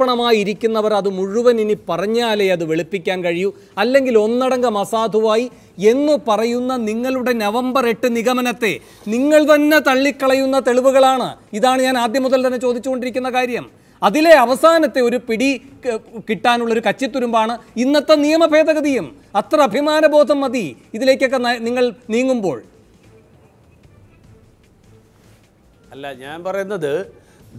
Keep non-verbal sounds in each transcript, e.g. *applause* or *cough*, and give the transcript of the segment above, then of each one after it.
തർപ്പണമായിരിക്കുന്നവർ അത് മുഴുവൻ ഇനി പറഞ്ഞാലേ അത് വെളുപ്പിക്കാൻ കഴിയൂ അല്ലെങ്കിൽ ഒന്നടങ്കം അസാധുവായി എന്ന് പറയുന്ന നിങ്ങളുടെ നവംബർ എട്ട് നിഗമനത്തെ നിങ്ങൾ തന്നെ തള്ളിക്കളയുന്ന തെളിവുകളാണ് ഇതാണ് ഞാൻ ആദ്യം മുതൽ തന്നെ ചോദിച്ചുകൊണ്ടിരിക്കുന്ന കാര്യം അതിലെ അവസാനത്തെ ഒരു പിടി കിട്ടാനുള്ളൊരു കച്ചിത്തുരുമ്പാണ് ഇന്നത്തെ നിയമ ഭേദഗതിയും അത്ര അഭിമാനബോധം മതി ഇതിലേക്കൊക്കെ നിങ്ങൾ നീങ്ങുമ്പോൾ അല്ല ഞാൻ പറയുന്നത്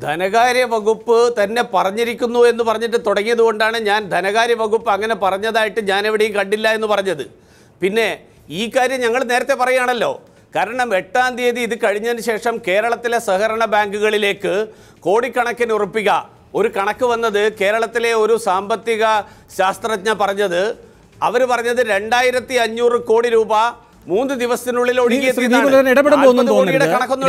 ധനകാര്യ വകുപ്പ് തന്നെ പറഞ്ഞിരിക്കുന്നു എന്ന് പറഞ്ഞിട്ട് കൊണ്ടാണ് ഞാൻ ധനകാര്യ വകുപ്പ് അങ്ങനെ പറഞ്ഞതായിട്ട് ഞാൻ എവിടെയും കണ്ടില്ല എന്ന് പറഞ്ഞത് പിന്നെ ഈ കാര്യം ഞങ്ങൾ നേരത്തെ പറയുകയാണല്ലോ കാരണം എട്ടാം തീയതി ഇത് കഴിഞ്ഞതിന് ശേഷം കേരളത്തിലെ സഹകരണ ബാങ്കുകളിലേക്ക് കോടിക്കണക്കിന് ഉറപ്പിക ഒരു കണക്ക് വന്നത് കേരളത്തിലെ ഒരു സാമ്പത്തിക ശാസ്ത്രജ്ഞ പറഞ്ഞത് അവർ പറഞ്ഞത് രണ്ടായിരത്തി കോടി രൂപ മൂന്ന് ദിവസത്തിനുള്ളിൽ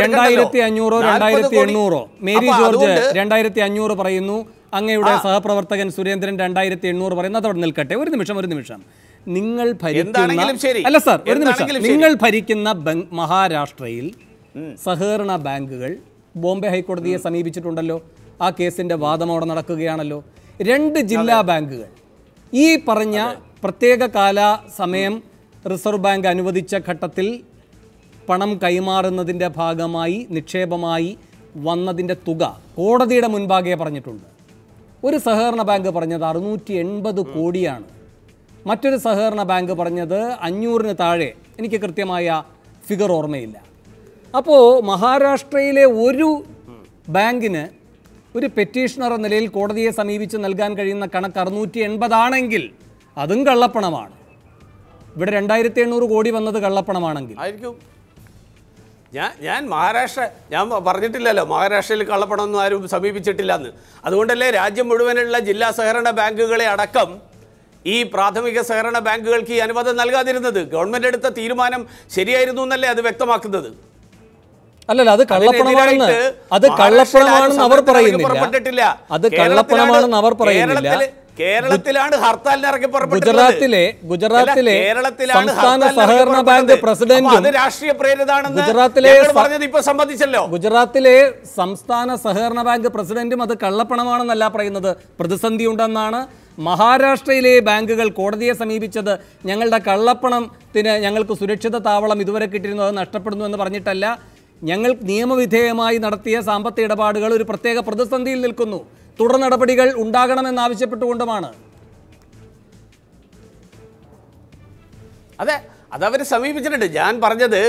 രണ്ടായിരത്തി അഞ്ഞൂറോ രണ്ടായിരത്തി എണ്ണൂറോ മേരി ജോർജ് രണ്ടായിരത്തി അഞ്ഞൂറ് പറയുന്നു അങ്ങയുടെ സഹപ്രവർത്തകൻ സുരേന്ദ്രൻ രണ്ടായിരത്തി എണ്ണൂറ് പറയുന്നു അതവിടെ നിൽക്കട്ടെ ഒരു നിമിഷം ഒരു നിമിഷം നിങ്ങൾ ഭരിക്കുന്ന അല്ല സാർ ഒരു നിമിഷം നിങ്ങൾ ഭരിക്കുന്ന മഹാരാഷ്ട്രയിൽ സഹകരണ ബാങ്കുകൾ ബോംബെ ഹൈക്കോടതിയെ സമീപിച്ചിട്ടുണ്ടല്ലോ ആ കേസിന്റെ വാദം അവിടെ നടക്കുകയാണല്ലോ രണ്ട് ജില്ലാ ബാങ്കുകൾ ഈ പറഞ്ഞ പ്രത്യേക കാല സമയം റിസർവ് ബാങ്ക് അനുവദിച്ച ഘട്ടത്തിൽ പണം കൈമാറുന്നതിൻ്റെ ഭാഗമായി നിക്ഷേപമായി വന്നതിൻ്റെ തുക കോടതിയുടെ മുൻപാകെ പറഞ്ഞിട്ടുണ്ട് ഒരു സഹകരണ ബാങ്ക് പറഞ്ഞത് അറുന്നൂറ്റി എൺപത് കോടിയാണ് മറ്റൊരു സഹകരണ ബാങ്ക് പറഞ്ഞത് അഞ്ഞൂറിന് താഴെ എനിക്ക് കൃത്യമായ ഫിഗർ ഓർമ്മയില്ല അപ്പോൾ മഹാരാഷ്ട്രയിലെ ഒരു ബാങ്കിന് ഒരു പെറ്റീഷണർ എന്ന നിലയിൽ കോടതിയെ സമീപിച്ച് നൽകാൻ കഴിയുന്ന കണക്ക് അറുന്നൂറ്റി എൺപതാണെങ്കിൽ അതും കള്ളപ്പണമാണ് ഇവിടെ രണ്ടായിരത്തി എണ്ണൂറ് കോടി വന്നത് കള്ളപ്പണമാണെങ്കിൽ ഞാൻ ഞാൻ മഹാരാഷ്ട്ര ഞാൻ പറഞ്ഞിട്ടില്ലല്ലോ മഹാരാഷ്ട്രയിൽ കള്ളപ്പണമൊന്നും ആരും സമീപിച്ചിട്ടില്ല എന്ന് അതുകൊണ്ടല്ലേ രാജ്യം മുഴുവനുള്ള ജില്ലാ സഹകരണ ബാങ്കുകളെ അടക്കം ഈ പ്രാഥമിക സഹകരണ ബാങ്കുകൾക്ക് ഈ അനുവാദം നൽകാതിരുന്നത് ഗവൺമെൻറ് എടുത്ത തീരുമാനം ശരിയായിരുന്നു എന്നല്ലേ അത് വ്യക്തമാക്കുന്നത് അല്ലല്ല അത് കള്ളപ്പണമാണെന്ന് അത് കള്ളപ്പണമാണെന്ന് അവർ പറയുന്നില്ല അത് കള്ളപ്പണമാണെന്ന് അവർ പറയുന്നില്ല കേരളത്തിലാണ് ഹർത്താലിന് ഇറങ്ങി ഗുജറാത്തിലെ ഗുജറാത്തിലെ സംസ്ഥാന സഹകരണ ബാങ്ക് പ്രസിഡന്റ് അത് രാഷ്ട്രീയ പ്രേരിതാണെന്ന് ഗുജറാത്തിലെ പറഞ്ഞത് ഇപ്പൊ സംബന്ധിച്ചല്ലോ ഗുജറാത്തിലെ സംസ്ഥാന സഹകരണ ബാങ്ക് പ്രസിഡന്റും അത് കള്ളപ്പണമാണെന്നല്ല പറയുന്നത് പ്രതിസന്ധി ഉണ്ടെന്നാണ് മഹാരാഷ്ട്രയിലെ ബാങ്കുകൾ കോടതിയെ സമീപിച്ചത് ഞങ്ങളുടെ കള്ളപ്പണത്തിന് ഞങ്ങൾക്ക് സുരക്ഷിത താവളം ഇതുവരെ കിട്ടിയിരുന്നു അത് നഷ്ടപ്പെടുന്നു എന്ന് പറഞ്ഞിട്ടല്ല ഞങ്ങൾ നിയമവിധേയമായി നടത്തിയ സാമ്പത്തിക ഇടപാടുകൾ ഒരു പ്രത്യേക പ്രതിസന്ധിയിൽ നിൽക്കുന്നു തുടർ നടപടികൾ ഉണ്ടാകണമെന്നാവശ്യപ്പെട്ടുകൊണ്ടുമാണ് അതെ അതവർ സമീപിച്ചിട്ടുണ്ട് ഞാൻ പറഞ്ഞത്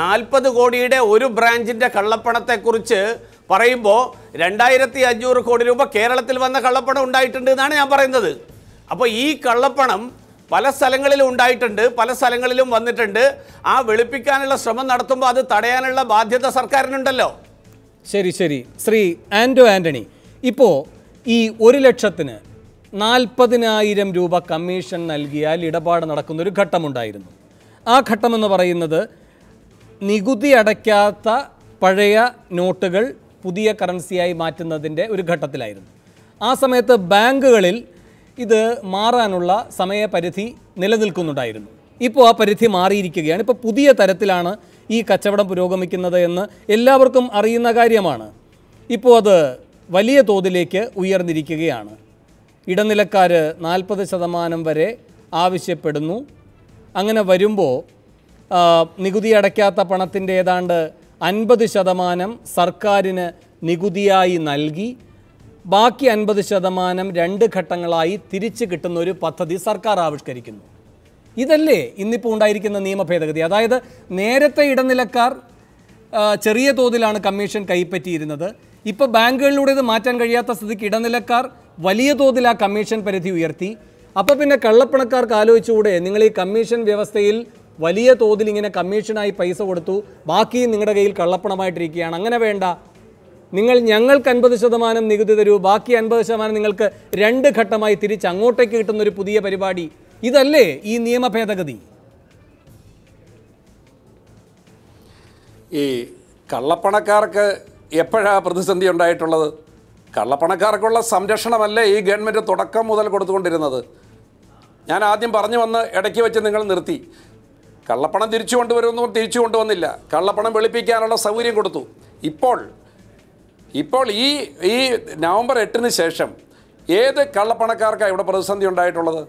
നാൽപ്പത് കോടിയുടെ ഒരു ബ്രാഞ്ചിൻ്റെ കള്ളപ്പണത്തെക്കുറിച്ച് പറയുമ്പോൾ രണ്ടായിരത്തി അഞ്ഞൂറ് കോടി രൂപ കേരളത്തിൽ വന്ന കള്ളപ്പണം ഉണ്ടായിട്ടുണ്ട് എന്നാണ് ഞാൻ പറയുന്നത് അപ്പോൾ ഈ കള്ളപ്പണം പല സ്ഥലങ്ങളിലും ഉണ്ടായിട്ടുണ്ട് പല സ്ഥലങ്ങളിലും വന്നിട്ടുണ്ട് ആ വെളുപ്പിക്കാനുള്ള ശ്രമം നടത്തുമ്പോൾ അത് തടയാനുള്ള ബാധ്യത സർക്കാരിനുണ്ടല്ലോ ശരി ശരി ശ്രീ ആൻഡോ ആൻ്റണി ഇപ്പോൾ ഈ ഒരു ലക്ഷത്തിന് നാൽപ്പതിനായിരം രൂപ കമ്മീഷൻ നൽകിയാൽ ഇടപാട് നടക്കുന്നൊരു ഘട്ടമുണ്ടായിരുന്നു ആ ഘട്ടമെന്ന് പറയുന്നത് നികുതി അടയ്ക്കാത്ത പഴയ നോട്ടുകൾ പുതിയ കറൻസിയായി മാറ്റുന്നതിൻ്റെ ഒരു ഘട്ടത്തിലായിരുന്നു ആ സമയത്ത് ബാങ്കുകളിൽ ഇത് മാറാനുള്ള സമയപരിധി നിലനിൽക്കുന്നുണ്ടായിരുന്നു ഇപ്പോൾ ആ പരിധി മാറിയിരിക്കുകയാണ് ഇപ്പോൾ പുതിയ തരത്തിലാണ് ഈ കച്ചവടം പുരോഗമിക്കുന്നത് എന്ന് എല്ലാവർക്കും അറിയുന്ന കാര്യമാണ് ഇപ്പോൾ അത് വലിയ തോതിലേക്ക് ഉയർന്നിരിക്കുകയാണ് ഇടനിലക്കാർ നാൽപ്പത് ശതമാനം വരെ ആവശ്യപ്പെടുന്നു അങ്ങനെ വരുമ്പോൾ നികുതി അടയ്ക്കാത്ത പണത്തിൻ്റെ ഏതാണ്ട് അൻപത് ശതമാനം സർക്കാരിന് നികുതിയായി നൽകി ബാക്കി അൻപത് ശതമാനം രണ്ട് ഘട്ടങ്ങളായി തിരിച്ചു കിട്ടുന്ന ഒരു പദ്ധതി സർക്കാർ ആവിഷ്കരിക്കുന്നു ഇതല്ലേ ഇന്നിപ്പോൾ ഉണ്ടായിരിക്കുന്ന നിയമ ഭേദഗതി അതായത് നേരത്തെ ഇടനിലക്കാർ ചെറിയ തോതിലാണ് കമ്മീഷൻ കൈപ്പറ്റിയിരുന്നത് ഇപ്പോൾ ബാങ്കുകളിലൂടെ ഇത് മാറ്റാൻ കഴിയാത്ത സ്ഥിതിക്ക് ഇടനിലക്കാർ വലിയ തോതിൽ ആ കമ്മീഷൻ പരിധി ഉയർത്തി അപ്പോൾ പിന്നെ കള്ളപ്പണക്കാർക്ക് ആലോചിച്ചുകൂടെ നിങ്ങൾ ഈ കമ്മീഷൻ വ്യവസ്ഥയിൽ വലിയ തോതിൽ ഇങ്ങനെ കമ്മീഷനായി പൈസ കൊടുത്തു ബാക്കി നിങ്ങളുടെ കയ്യിൽ കള്ളപ്പണമായിട്ടിരിക്കുകയാണ് അങ്ങനെ വേണ്ട നിങ്ങൾ ഞങ്ങൾക്ക് അൻപത് ശതമാനം നികുതി തരൂ ബാക്കി അൻപത് ശതമാനം നിങ്ങൾക്ക് രണ്ട് ഘട്ടമായി തിരിച്ച് അങ്ങോട്ടേക്ക് കിട്ടുന്ന ഒരു പുതിയ പരിപാടി ഇതല്ലേ ഈ നിയമ ഭേദഗതി ഈ കള്ളപ്പണക്കാർക്ക് എപ്പോഴാണ് പ്രതിസന്ധി ഉണ്ടായിട്ടുള്ളത് കള്ളപ്പണക്കാർക്കുള്ള സംരക്ഷണമല്ലേ ഈ ഗവൺമെൻറ് തുടക്കം മുതൽ കൊടുത്തുകൊണ്ടിരുന്നത് ഞാൻ ആദ്യം പറഞ്ഞു വന്ന് ഇടയ്ക്ക് വെച്ച് നിങ്ങൾ നിർത്തി കള്ളപ്പണം തിരിച്ചു കൊണ്ടുവരുമെന്നും തിരിച്ചു കൊണ്ടുവന്നില്ല കള്ളപ്പണം വെളുപ്പിക്കാനുള്ള സൗകര്യം കൊടുത്തു ഇപ്പോൾ ഇപ്പോൾ ഈ ഈ നവംബർ എട്ടിന് ശേഷം ഏത് കള്ളപ്പണക്കാർക്കാണ് ഇവിടെ പ്രതിസന്ധി ഉണ്ടായിട്ടുള്ളത്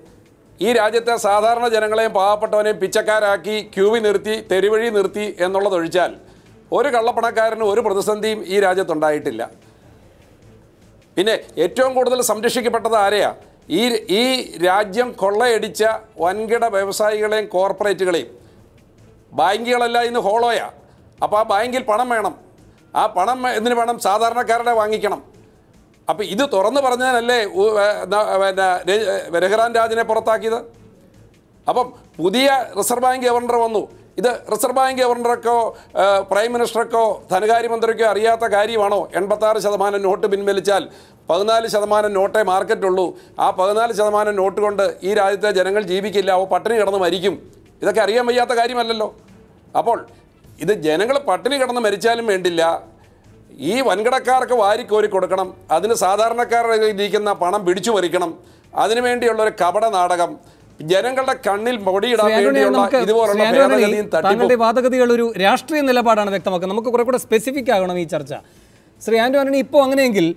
ഈ രാജ്യത്തെ സാധാരണ ജനങ്ങളെയും പാവപ്പെട്ടവനെയും പിച്ചക്കാരാക്കി ക്യൂവി നിർത്തി തെരുവഴി നിർത്തി എന്നുള്ളതൊഴിച്ചാൽ ഒരു കള്ളപ്പണക്കാരനും ഒരു പ്രതിസന്ധിയും ഈ രാജ്യത്തുണ്ടായിട്ടില്ല പിന്നെ ഏറ്റവും കൂടുതൽ സംരക്ഷിക്കപ്പെട്ടത് ആരെയാ ഈ ഈ രാജ്യം കൊള്ളയടിച്ച വൻകിട വ്യവസായികളെയും കോർപ്പറേറ്റുകളെയും ബാങ്കുകളല്ല ഇന്ന് ഹോളോയാ അപ്പോൾ ആ ബാങ്കിൽ പണം വേണം ആ പണം എന്തിനു വേണം സാധാരണക്കാരുടെ വാങ്ങിക്കണം അപ്പോൾ ഇത് തുറന്നു പറഞ്ഞതിനല്ലേ പിന്നെ രഹ്റാൻ രാജിനെ പുറത്താക്കിയത് അപ്പം പുതിയ റിസർവ് ബാങ്ക് ഗവർണർ വന്നു ഇത് റിസർവ് ബാങ്ക് ഗവർണർക്കോ പ്രൈം മിനിസ്റ്റർക്കോ ധനകാര്യമന്ത്രിക്കോ അറിയാത്ത കാര്യമാണോ എൺപത്താറ് ശതമാനം നോട്ട് പിൻവലിച്ചാൽ പതിനാല് ശതമാനം നോട്ടേ മാർക്കറ്റുള്ളൂ ആ പതിനാല് ശതമാനം നോട്ട് കൊണ്ട് ഈ രാജ്യത്തെ ജനങ്ങൾ ജീവിക്കില്ല അവ പട്ടിണി കിടന്ന് മരിക്കും ഇതൊക്കെ അറിയാൻ വയ്യാത്ത കാര്യമല്ലല്ലോ അപ്പോൾ ഇത് ജനങ്ങൾ പട്ടിണി കിടന്ന് മരിച്ചാലും വേണ്ടില്ല ഈ വൻകിടക്കാർക്ക് വാരിക്കോരി കൊടുക്കണം അതിന് സാധാരണക്കാരുടെ ഇരിക്കുന്ന പണം പിടിച്ചു പറിക്കണം അതിനുവേണ്ടിയുള്ളൊരു കപട നാടകം ജനങ്ങളുടെ കണ്ണിൽ പൊടിയിടാൻ വേണ്ടിയുള്ള വാദഗതികൾ ഒരു രാഷ്ട്രീയ നിലപാടാണ് വ്യക്തമാക്കുന്നത് നമുക്ക് കുറെ കൂടെ സ്പെസിഫിക് ആകണം ഈ ചർച്ച ശ്രീ ആൻഡ് ആന്റണി ഇപ്പോൾ അങ്ങനെയെങ്കിൽ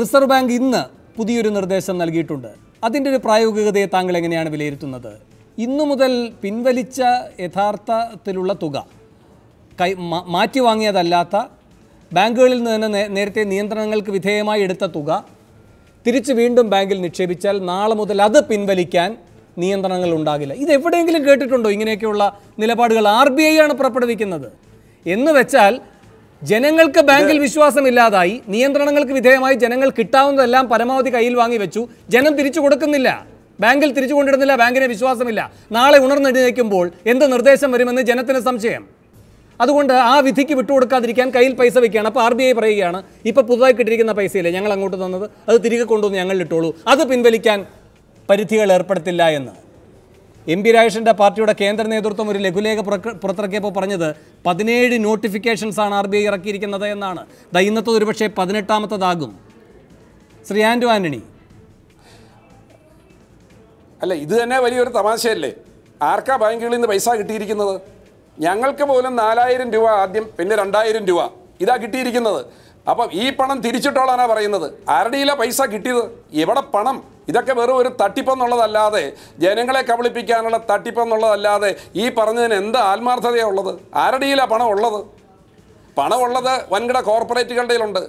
റിസർവ് ബാങ്ക് ഇന്ന് പുതിയൊരു നിർദ്ദേശം നൽകിയിട്ടുണ്ട് അതിൻ്റെ ഒരു പ്രായോഗികതയെ താങ്കൾ എങ്ങനെയാണ് വിലയിരുത്തുന്നത് ഇന്നു മുതൽ പിൻവലിച്ച യഥാർത്ഥത്തിലുള്ള തുക കൈ മാറ്റി വാങ്ങിയതല്ലാത്ത ബാങ്കുകളിൽ നിന്ന് തന്നെ നേരത്തെ നിയന്ത്രണങ്ങൾക്ക് വിധേയമായി എടുത്ത തുക തിരിച്ച് വീണ്ടും ബാങ്കിൽ നിക്ഷേപിച്ചാൽ നാളെ മുതൽ അത് പിൻവലിക്കാൻ നിയന്ത്രണങ്ങൾ ഉണ്ടാകില്ല ഇത് എവിടെയെങ്കിലും കേട്ടിട്ടുണ്ടോ ഇങ്ങനെയൊക്കെയുള്ള നിലപാടുകൾ ആർ ബി ഐ ആണ് പുറപ്പെടുവിക്കുന്നത് എന്ന് വെച്ചാൽ ജനങ്ങൾക്ക് ബാങ്കിൽ വിശ്വാസമില്ലാതായി നിയന്ത്രണങ്ങൾക്ക് വിധേയമായി ജനങ്ങൾ കിട്ടാവുന്നതെല്ലാം പരമാവധി കയ്യിൽ വാങ്ങി വെച്ചു ജനം തിരിച്ചു കൊടുക്കുന്നില്ല ബാങ്കിൽ തിരിച്ചു കൊണ്ടിടുന്നില്ല ബാങ്കിനെ വിശ്വാസമില്ല നാളെ ഉണർന്നെഴുന്നേക്കുമ്പോൾ എന്ത് നിർദ്ദേശം വരുമെന്ന് ജനത്തിന് സംശയം അതുകൊണ്ട് ആ വിധിക്ക് വിട്ടുകൊടുക്കാതിരിക്കാൻ കയ്യിൽ പൈസ വെക്കുകയാണ് അപ്പോൾ ആർ ബി ഐ പറയുകയാണ് ഇപ്പോൾ പുതുതായി കിട്ടിയിരിക്കുന്ന പൈസയില്ലേ ഞങ്ങൾ അങ്ങോട്ട് തന്നത് അത് തിരികെ കൊണ്ടുവന്ന് ഞങ്ങൾ ഇട്ടോളൂ അത് പിൻവലിക്കാൻ പരിധികൾ ഏർപ്പെടുത്തില്ല എന്ന് എം പി രാജേഷിൻ്റെ പാർട്ടിയുടെ കേന്ദ്ര നേതൃത്വം ഒരു ലഘുലേഖ പുറത്തിറക്കിയപ്പോൾ പറഞ്ഞത് പതിനേഴ് നോട്ടിഫിക്കേഷൻസാണ് ആണ് ആർ ബി ഐ ഇറക്കിയിരിക്കുന്നത് എന്നാണ് ദ ഇന്നത്തത് ഒരുപക്ഷെ പതിനെട്ടാമത്തതാകും ശ്രീ ആൻഡു ആൻ്റണി അല്ല ഇത് തന്നെ വലിയൊരു തമാശയല്ലേ ആർക്കാ ബാങ്കുകളിൽ നിന്ന് പൈസ കിട്ടിയിരിക്കുന്നത് ഞങ്ങൾക്ക് പോലും നാലായിരം രൂപ ആദ്യം പിന്നെ രണ്ടായിരം രൂപ ഇതാ കിട്ടിയിരിക്കുന്നത് അപ്പം ഈ പണം തിരിച്ചിട്ടോളാനാ പറയുന്നത് ആരുടെയില പൈസ കിട്ടിയത് എവിടെ പണം ഇതൊക്കെ വെറും ഒരു തട്ടിപ്പെന്നുള്ളതല്ലാതെ ജനങ്ങളെ കബളിപ്പിക്കാനുള്ള തട്ടിപ്പെന്നുള്ളതല്ലാതെ ഈ പറഞ്ഞതിന് എന്ത് ഉള്ളത് ആരുടെയില പണം ഉള്ളത് പണമുള്ളത് വൻകിട കോർപ്പറേറ്റുകളുടെയിലുണ്ട്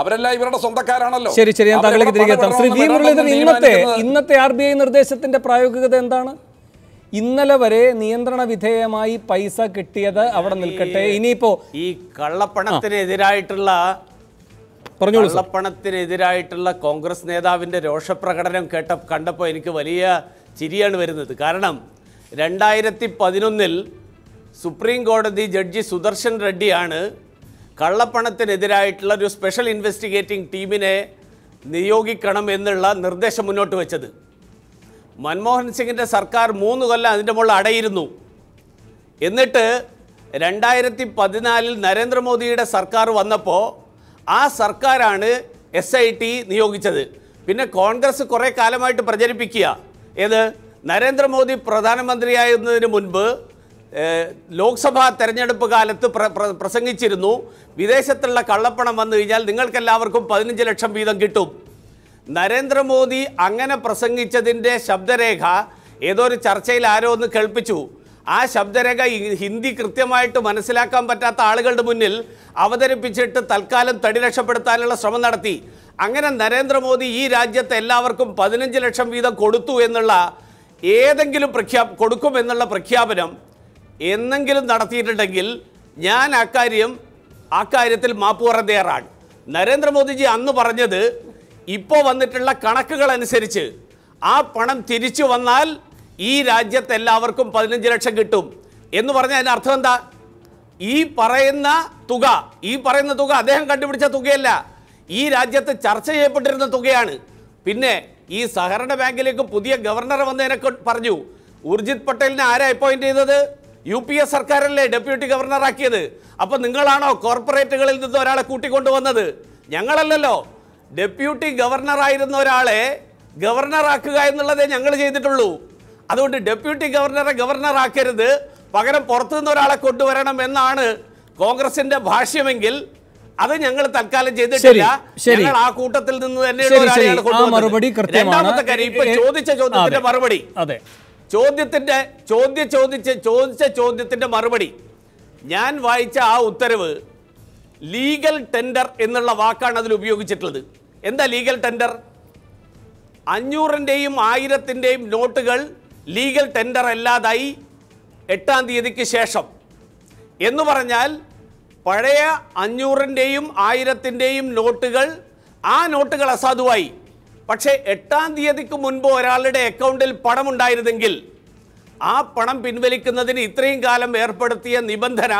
അവരെല്ലാം ഇവരുടെ സ്വന്തക്കാരാണല്ലോ ശരി ശരി ഞാൻ ശ്രീ ഇന്നത്തെ ഇന്നത്തെ ആർ ബി ഐ നിർദ്ദേശത്തിന്റെ പ്രായോഗികത എന്താണ് ഇന്നലെ വരെ നിയന്ത്രണ വിധേയമായി പൈസ കിട്ടിയത് അവിടെ നിൽക്കട്ടെ ഇനിയിപ്പോ ഈ കള്ളപ്പണത്തിനെതിരായിട്ടുള്ള കള്ളപ്പണത്തിനെതിരായിട്ടുള്ള കോൺഗ്രസ് നേതാവിന്റെ രോഷപ്രകടനം കേട്ട കണ്ടപ്പോൾ എനിക്ക് വലിയ ചിരിയാണ് വരുന്നത് കാരണം രണ്ടായിരത്തി പതിനൊന്നിൽ സുപ്രീം കോടതി ജഡ്ജി സുദർശൻ റെഡ്ഡിയാണ് കള്ളപ്പണത്തിനെതിരായിട്ടുള്ള ഒരു സ്പെഷ്യൽ ഇൻവെസ്റ്റിഗേറ്റിംഗ് ടീമിനെ നിയോഗിക്കണം എന്നുള്ള നിർദ്ദേശം മുന്നോട്ട് വെച്ചത് മൻമോഹൻ സിംഗിൻ്റെ സർക്കാർ മൂന്ന് കൊല്ലം അതിൻ്റെ മുകളിൽ അടയിരുന്നു എന്നിട്ട് രണ്ടായിരത്തി പതിനാലിൽ നരേന്ദ്രമോദിയുടെ സർക്കാർ വന്നപ്പോൾ ആ സർക്കാരാണ് എസ് ഐ ടി നിയോഗിച്ചത് പിന്നെ കോൺഗ്രസ് കുറേ കാലമായിട്ട് പ്രചരിപ്പിക്കുക ഏത് നരേന്ദ്രമോദി പ്രധാനമന്ത്രിയായിരുന്നതിന് മുൻപ് ലോക്സഭാ തെരഞ്ഞെടുപ്പ് കാലത്ത് പ്രസംഗിച്ചിരുന്നു വിദേശത്തുള്ള കള്ളപ്പണം വന്നു കഴിഞ്ഞാൽ നിങ്ങൾക്കെല്ലാവർക്കും പതിനഞ്ച് ലക്ഷം വീതം കിട്ടും നരേന്ദ്രമോദി അങ്ങനെ പ്രസംഗിച്ചതിൻ്റെ ശബ്ദരേഖ ഏതോ ഒരു ചർച്ചയിൽ ആരോ ഒന്ന് കേൾപ്പിച്ചു ആ ശബ്ദരേഖ ഹിന്ദി കൃത്യമായിട്ട് മനസ്സിലാക്കാൻ പറ്റാത്ത ആളുകളുടെ മുന്നിൽ അവതരിപ്പിച്ചിട്ട് തൽക്കാലം തടി രക്ഷപ്പെടുത്താനുള്ള ശ്രമം നടത്തി അങ്ങനെ നരേന്ദ്രമോദി ഈ രാജ്യത്തെ എല്ലാവർക്കും പതിനഞ്ച് ലക്ഷം വീതം കൊടുത്തു എന്നുള്ള ഏതെങ്കിലും പ്രഖ്യാ കൊടുക്കുമെന്നുള്ള പ്രഖ്യാപനം എന്നെങ്കിലും നടത്തിയിട്ടുണ്ടെങ്കിൽ ഞാൻ അക്കാര്യം ആ കാര്യത്തിൽ മാപ്പ് പറ തയ്യാറാണ് നരേന്ദ്രമോദിജി അന്ന് പറഞ്ഞത് ഇപ്പോൾ വന്നിട്ടുള്ള കണക്കുകൾ അനുസരിച്ച് ആ പണം തിരിച്ചു വന്നാൽ ഈ രാജ്യത്ത് എല്ലാവർക്കും പതിനഞ്ച് ലക്ഷം കിട്ടും എന്ന് പറഞ്ഞാൽ അതിൻ്റെ അർത്ഥം എന്താ ഈ പറയുന്ന തുക ഈ പറയുന്ന തുക അദ്ദേഹം കണ്ടുപിടിച്ച തുകയല്ല ഈ രാജ്യത്ത് ചർച്ച ചെയ്യപ്പെട്ടിരുന്ന തുകയാണ് പിന്നെ ഈ സഹകരണ ബാങ്കിലേക്ക് പുതിയ ഗവർണർ വന്നതിനെ പറഞ്ഞു ഊർജിത് പട്ടേലിനെ ആരാ അപ്പോയിന്റ് ചെയ്തത് യു പി എസ് സർക്കാരല്ലേ ഡെപ്യൂട്ടി ഗവർണറാക്കിയത് അപ്പം നിങ്ങളാണോ കോർപ്പറേറ്റുകളിൽ നിന്ന് ഒരാളെ കൂട്ടിക്കൊണ്ടുവന്നത് ഞങ്ങളല്ലല്ലോ ഡെപ്യൂട്ടി ഗവർണറായിരുന്ന ഒരാളെ ഗവർണറാക്കുക എന്നുള്ളതേ ഞങ്ങൾ ചെയ്തിട്ടുള്ളൂ അതുകൊണ്ട് ഡെപ്യൂട്ടി ഗവർണറെ ഗവർണറാക്കരുത് പകരം പുറത്തുനിന്ന് ഒരാളെ കൊണ്ടുവരണം എന്നാണ് കോൺഗ്രസിന്റെ ഭാഷ്യമെങ്കിൽ അത് ഞങ്ങൾ തൽക്കാലം ചെയ്തിട്ടില്ല ഞങ്ങൾ ആ കൂട്ടത്തിൽ നിന്ന് തന്നെ മറുപടി രണ്ടാമത്തെ കാര്യം ഇപ്പൊ ചോദിച്ച ചോദ്യത്തിന്റെ മറുപടി അതെ ചോദ്യത്തിന്റെ ചോദ്യം ചോദിച്ച ചോദിച്ച ചോദ്യത്തിന്റെ മറുപടി ഞാൻ വായിച്ച ആ ഉത്തരവ് ലീഗൽ ടെൻഡർ എന്നുള്ള വാക്കാണ് അതിൽ ഉപയോഗിച്ചിട്ടുള്ളത് എന്താ ലീഗൽ ടെൻഡർ അഞ്ഞൂറിൻ്റെയും ആയിരത്തിൻ്റെയും നോട്ടുകൾ ലീഗൽ ടെൻഡർ അല്ലാതായി എട്ടാം തീയതിക്ക് ശേഷം എന്ന് പറഞ്ഞാൽ പഴയ അഞ്ഞൂറിൻ്റെയും ആയിരത്തിൻ്റെയും നോട്ടുകൾ ആ നോട്ടുകൾ അസാധുവായി പക്ഷേ എട്ടാം തീയതിക്ക് മുൻപ് ഒരാളുടെ അക്കൗണ്ടിൽ പണമുണ്ടായിരുന്നെങ്കിൽ ആ പണം പിൻവലിക്കുന്നതിന് ഇത്രയും കാലം ഏർപ്പെടുത്തിയ നിബന്ധന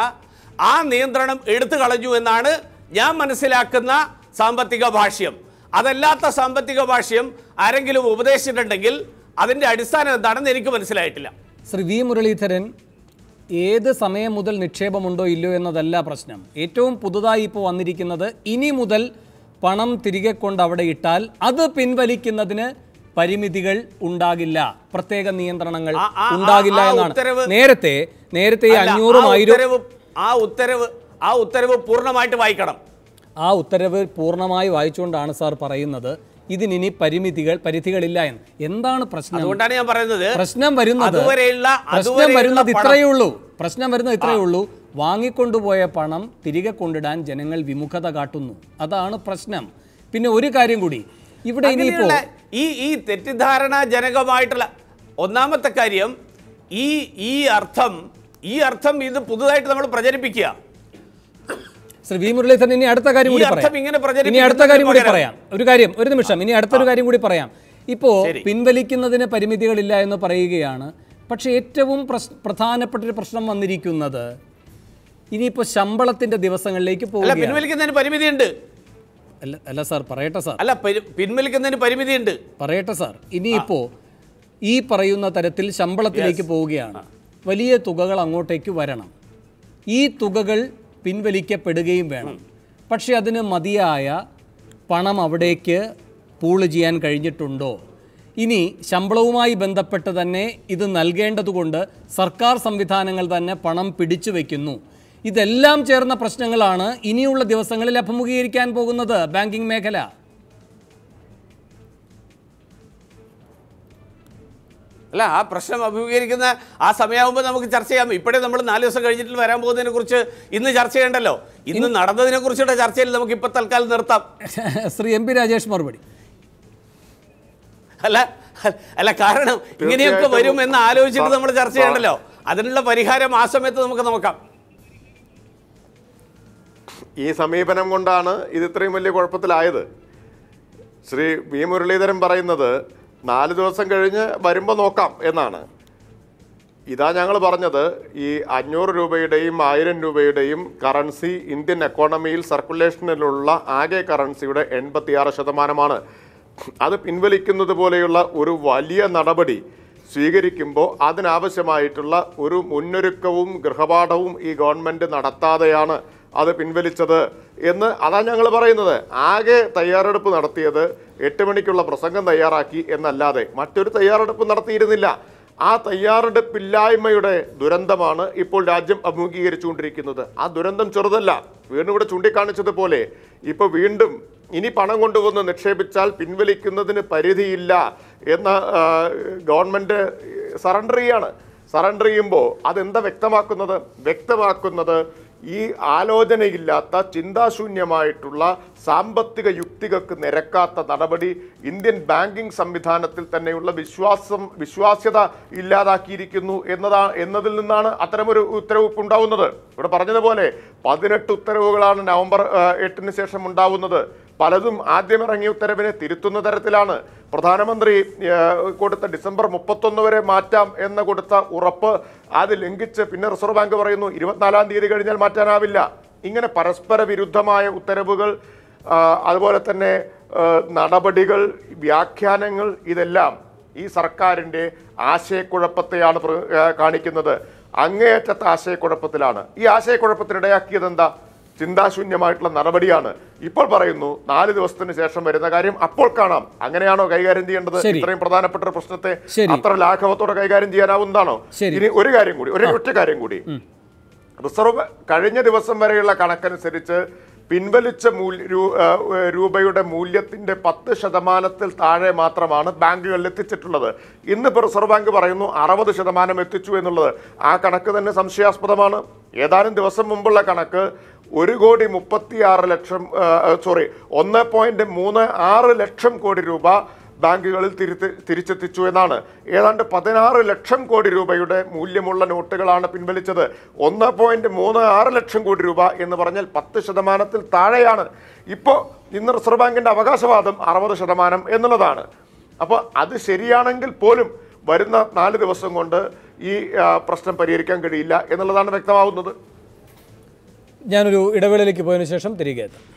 ആ നിയന്ത്രണം എടുത്തു കളഞ്ഞു എന്നാണ് ഞാൻ മനസ്സിലാക്കുന്ന സാമ്പത്തിക ഭാഷ്യം അതല്ലാത്ത സാമ്പത്തിക ഭാഷ്യം ആരെങ്കിലും ഉപദേശിച്ചിട്ടുണ്ടെങ്കിൽ അതിൻ്റെ അടിസ്ഥാനം എന്താണെന്ന് എനിക്ക് മനസ്സിലായിട്ടില്ല ശ്രീ വി മുരളീധരൻ ഏത് സമയം മുതൽ നിക്ഷേപമുണ്ടോ ഇല്ലയോ എന്നതല്ല പ്രശ്നം ഏറ്റവും പുതുതായി ഇപ്പോൾ വന്നിരിക്കുന്നത് ഇനി മുതൽ പണം തിരികെ കൊണ്ട് അവിടെ ഇട്ടാൽ അത് പിൻവലിക്കുന്നതിന് പരിമിതികൾ ഉണ്ടാകില്ല പ്രത്യേക നിയന്ത്രണങ്ങൾ ഉണ്ടാകില്ല എന്നാണ് നേരത്തെ നേരത്തെ അഞ്ഞൂറും ആയിരം ആ ഉത്തരവ് ആ ഉത്തരവ് പൂർണ്ണമായിട്ട് വായിക്കണം ആ ഉത്തരവ് പൂർണ്ണമായി വായിച്ചുകൊണ്ടാണ് സാർ പറയുന്നത് ഇതിനി പരിമിതികൾ പരിധികളില്ല എന്ന് എന്താണ് പ്രശ്നം അതുകൊണ്ടാണ് ഞാൻ പറയുന്നത് പ്രശ്നം വരുന്നത് പ്രശ്നം വരുന്നത് ഇത്രയേ ഉള്ളൂ പ്രശ്നം വരുന്നത് ഇത്രയേ ഉള്ളൂ വാങ്ങിക്കൊണ്ടുപോയ പണം തിരികെ കൊണ്ടിടാൻ ജനങ്ങൾ വിമുഖത കാട്ടുന്നു അതാണ് പ്രശ്നം പിന്നെ ഒരു കാര്യം കൂടി ഇവിടെ ഇനിയിപ്പോൾ ഈ ഈ തെറ്റിദ്ധാരണാജനകമായിട്ടുള്ള ഒന്നാമത്തെ കാര്യം ഈ ഈ അർത്ഥം ഈ അർത്ഥം ഇത് പുതുതായിട്ട് നമ്മൾ പ്രചരിപ്പിക്കുക ശ്രീ വി മുരളീധരൻ ഇനി അടുത്ത കാര്യം കൂടി പറയാം ഇനി അടുത്ത കാര്യം കൂടി പറയാം ഒരു കാര്യം ഒരു നിമിഷം ഇനി അടുത്തൊരു കാര്യം കൂടി പറയാം ഇപ്പോൾ പിൻവലിക്കുന്നതിന് പരിമിതികളില്ല എന്ന് പറയുകയാണ് പക്ഷേ ഏറ്റവും പ്രധാനപ്പെട്ട ഒരു പ്രശ്നം വന്നിരിക്കുന്നത് ഇനിയിപ്പോൾ ശമ്പളത്തിന്റെ ദിവസങ്ങളിലേക്ക് പോകുന്നതിന് പിൻവലിക്കുന്നതിന് പരിമിതിയുണ്ട് അല്ല അല്ല സാർ പറയട്ടെ സാർ അല്ല പിൻവലിക്കുന്നതിന് പരിമിതിയുണ്ട് പറയട്ടെ സാർ ഇനിയിപ്പോൾ ഈ പറയുന്ന തരത്തിൽ ശമ്പളത്തിലേക്ക് പോവുകയാണ് വലിയ തുകകൾ അങ്ങോട്ടേക്ക് വരണം ഈ തുകകൾ പിൻവലിക്കപ്പെടുകയും വേണം പക്ഷേ അതിന് മതിയായ പണം അവിടേക്ക് പൂള് ചെയ്യാൻ കഴിഞ്ഞിട്ടുണ്ടോ ഇനി ശമ്പളവുമായി ബന്ധപ്പെട്ട് തന്നെ ഇത് നൽകേണ്ടതുകൊണ്ട് സർക്കാർ സംവിധാനങ്ങൾ തന്നെ പണം പിടിച്ചു വയ്ക്കുന്നു ഇതെല്ലാം ചേർന്ന പ്രശ്നങ്ങളാണ് ഇനിയുള്ള ദിവസങ്ങളിൽ അഭിമുഖീകരിക്കാൻ പോകുന്നത് ബാങ്കിംഗ് മേഖല അല്ല ആ പ്രശ്നം അഭിമുഖീകരിക്കുന്ന ആ സമയമാകുമ്പോൾ നമുക്ക് ചർച്ച ചെയ്യാം ഇപ്പോഴേ നമ്മൾ നാല് ദിവസം കഴിഞ്ഞിട്ട് വരാൻ പോകുന്നതിനെ കുറിച്ച് ഇന്ന് ചർച്ച ചെയ്യണ്ടല്ലോ ഇന്ന് നടന്നതിനെ കുറിച്ചുള്ള ചർച്ചയിൽ നമുക്ക് ഇപ്പൊ തൽക്കാലം നിർത്താം *laughs* ശ്രീ എം പി രാജേഷ് മറുപടി അല്ല അല്ല കാരണം ഇങ്ങനെയൊക്കെ വരും എന്ന് ആലോചിച്ചിട്ട് നമ്മൾ ചർച്ച ചെയ്യണ്ടല്ലോ അതിനുള്ള പരിഹാരം ആ സമയത്ത് നമുക്ക് നോക്കാം ഈ സമീപനം കൊണ്ടാണ് ഇത് ഇത്രയും വലിയ കുഴപ്പത്തിലായത് ശ്രീ വി മുരളീധരൻ പറയുന്നത് നാല് ദിവസം കഴിഞ്ഞ് വരുമ്പോൾ നോക്കാം എന്നാണ് ഇതാ ഞങ്ങൾ പറഞ്ഞത് ഈ അഞ്ഞൂറ് രൂപയുടെയും ആയിരം രൂപയുടെയും കറൻസി ഇന്ത്യൻ എക്കോണമിയിൽ സർക്കുലേഷനിലുള്ള ആകെ കറൻസിയുടെ എൺപത്തിയാറ് ശതമാനമാണ് അത് പിൻവലിക്കുന്നത് പോലെയുള്ള ഒരു വലിയ നടപടി സ്വീകരിക്കുമ്പോൾ അതിനാവശ്യമായിട്ടുള്ള ഒരു മുന്നൊരുക്കവും ഗൃഹപാഠവും ഈ ഗവൺമെൻറ് നടത്താതെയാണ് അത് പിൻവലിച്ചത് എന്ന് അതാണ് ഞങ്ങൾ പറയുന്നത് ആകെ തയ്യാറെടുപ്പ് നടത്തിയത് എട്ട് മണിക്കുള്ള പ്രസംഗം തയ്യാറാക്കി എന്നല്ലാതെ മറ്റൊരു തയ്യാറെടുപ്പ് നടത്തിയിരുന്നില്ല ആ തയ്യാറെടുപ്പില്ലായ്മയുടെ ദുരന്തമാണ് ഇപ്പോൾ രാജ്യം അഭിമുഖീകരിച്ചുകൊണ്ടിരിക്കുന്നത് ആ ദുരന്തം ചെറുതല്ല വീണ്ടും ഇവിടെ ചൂണ്ടിക്കാണിച്ചതുപോലെ ഇപ്പോൾ വീണ്ടും ഇനി പണം കൊണ്ടുവന്ന് നിക്ഷേപിച്ചാൽ പിൻവലിക്കുന്നതിന് പരിധിയില്ല എന്ന ഗവൺമെൻറ് സറണ്ടർ ചെയ്യാണ് സറണ്ടർ ചെയ്യുമ്പോൾ അതെന്താ വ്യക്തമാക്കുന്നത് വ്യക്തമാക്കുന്നത് ഈ ആലോചനയില്ലാത്ത ചിന്താശൂന്യമായിട്ടുള്ള സാമ്പത്തിക യുക്തികൾക്ക് നിരക്കാത്ത നടപടി ഇന്ത്യൻ ബാങ്കിംഗ് സംവിധാനത്തിൽ തന്നെയുള്ള വിശ്വാസം വിശ്വാസ്യത ഇല്ലാതാക്കിയിരിക്കുന്നു എന്നതാ എന്നതിൽ നിന്നാണ് അത്തരമൊരു ഉത്തരവ് ഉണ്ടാവുന്നത് ഇവിടെ പറഞ്ഞതുപോലെ പതിനെട്ട് ഉത്തരവുകളാണ് നവംബർ എട്ടിന് ശേഷം ഉണ്ടാവുന്നത് പലതും ആദ്യം ഇറങ്ങിയ ഉത്തരവിനെ തിരുത്തുന്ന തരത്തിലാണ് പ്രധാനമന്ത്രി കൊടുത്ത ഡിസംബർ മുപ്പത്തൊന്ന് വരെ മാറ്റാം എന്ന് കൊടുത്ത ഉറപ്പ് അത് ലംഘിച്ച് പിന്നെ റിസർവ് ബാങ്ക് പറയുന്നു ഇരുപത്തിനാലാം തീയതി കഴിഞ്ഞാൽ മാറ്റാനാവില്ല ഇങ്ങനെ പരസ്പര വിരുദ്ധമായ ഉത്തരവുകൾ അതുപോലെ തന്നെ നടപടികൾ വ്യാഖ്യാനങ്ങൾ ഇതെല്ലാം ഈ സർക്കാരിൻ്റെ ആശയക്കുഴപ്പത്തെയാണ് കാണിക്കുന്നത് അങ്ങേയറ്റത്തെ ആശയക്കുഴപ്പത്തിലാണ് ഈ ആശയക്കുഴപ്പത്തിനിടയാക്കിയത് എന്താ ചിന്താശൂന്യമായിട്ടുള്ള നടപടിയാണ് ഇപ്പോൾ പറയുന്നു നാല് ദിവസത്തിന് ശേഷം വരുന്ന കാര്യം അപ്പോൾ കാണാം അങ്ങനെയാണോ കൈകാര്യം ചെയ്യേണ്ടത് ഇത്രയും പ്രധാനപ്പെട്ട ഒരു പ്രശ്നത്തെ അത്ര ലാഘവത്തോടെ കൈകാര്യം ചെയ്യാനാവുന്നതാണോ ഇനി ഒരു കാര്യം കൂടി ഒരു ഒറ്റ കാര്യം കൂടി റിസർവ് കഴിഞ്ഞ ദിവസം വരെയുള്ള കണക്കനുസരിച്ച് പിൻവലിച്ച രൂപയുടെ മൂല്യത്തിന്റെ പത്ത് ശതമാനത്തിൽ താഴെ മാത്രമാണ് ബാങ്കുകളിൽ എത്തിച്ചിട്ടുള്ളത് ഇന്ന് ഇപ്പോൾ റിസർവ് ബാങ്ക് പറയുന്നു അറുപത് ശതമാനം എത്തിച്ചു എന്നുള്ളത് ആ കണക്ക് തന്നെ സംശയാസ്പദമാണ് ഏതാനും ദിവസം മുമ്പുള്ള കണക്ക് ഒരു കോടി ആറ് ലക്ഷം സോറി ഒന്ന് പോയിന്റ് മൂന്ന് ആറ് ലക്ഷം കോടി രൂപ ബാങ്കുകളിൽ തിരുത്തി തിരിച്ചെത്തിച്ചു എന്നാണ് ഏതാണ്ട് പതിനാറ് ലക്ഷം കോടി രൂപയുടെ മൂല്യമുള്ള നോട്ടുകളാണ് പിൻവലിച്ചത് ഒന്ന് പോയിന്റ് മൂന്ന് ആറ് ലക്ഷം കോടി രൂപ എന്ന് പറഞ്ഞാൽ പത്ത് ശതമാനത്തിൽ താഴെയാണ് ഇപ്പോൾ ഇന്ന് റിസർവ് ബാങ്കിൻ്റെ അവകാശവാദം അറുപത് ശതമാനം എന്നുള്ളതാണ് അപ്പോൾ അത് ശരിയാണെങ്കിൽ പോലും വരുന്ന നാല് ദിവസം കൊണ്ട് ഈ പ്രശ്നം പരിഹരിക്കാൻ കഴിയില്ല എന്നുള്ളതാണ് വ്യക്തമാവുന്നത് ഞാനൊരു ഇടവേളയിലേക്ക് പോയതിനു ശേഷം തിരികെ എത്താം